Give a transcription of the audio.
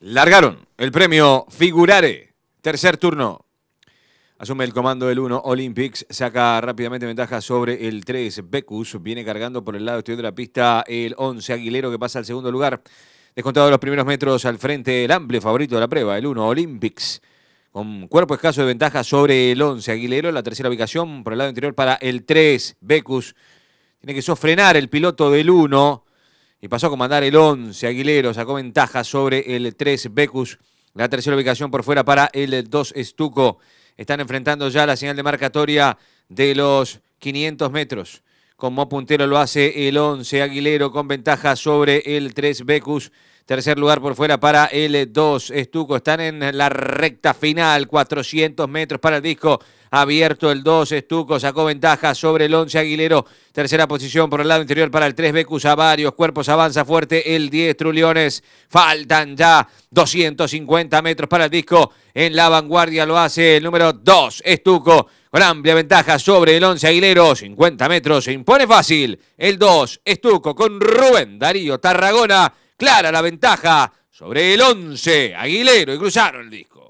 Largaron el premio Figurare, tercer turno. Asume el comando del 1, Olympics, saca rápidamente ventaja sobre el 3, Becus, viene cargando por el lado exterior de la pista el 11, Aguilero que pasa al segundo lugar. Descontado los primeros metros al frente, el amplio favorito de la prueba, el 1, Olympics, con cuerpo escaso de ventaja sobre el 11, Aguilero, la tercera ubicación por el lado interior para el 3, Becus. Tiene que sofrenar el piloto del 1 y pasó a comandar el 11. Aguilero sacó ventaja sobre el 3 Becus. La tercera ubicación por fuera para el 2 Estuco. Están enfrentando ya la señal de marcatoria de los 500 metros. Como puntero lo hace el 11 Aguilero con ventaja sobre el 3 Becus. Tercer lugar por fuera para el 2 Estuco están en la recta final. 400 metros para el disco. Abierto el 2. Estuco sacó ventaja sobre el 11 Aguilero. Tercera posición por el lado interior para el 3 Becus varios Cuerpos avanza fuerte el 10 Truliones. Faltan ya 250 metros para el disco. En la vanguardia lo hace el número 2 Estuco. Con amplia ventaja sobre el 11 Aguilero. 50 metros. Se impone fácil. El 2 Estuco con Rubén Darío Tarragona. Clara la ventaja sobre el 11. Aguilero y cruzaron el disco.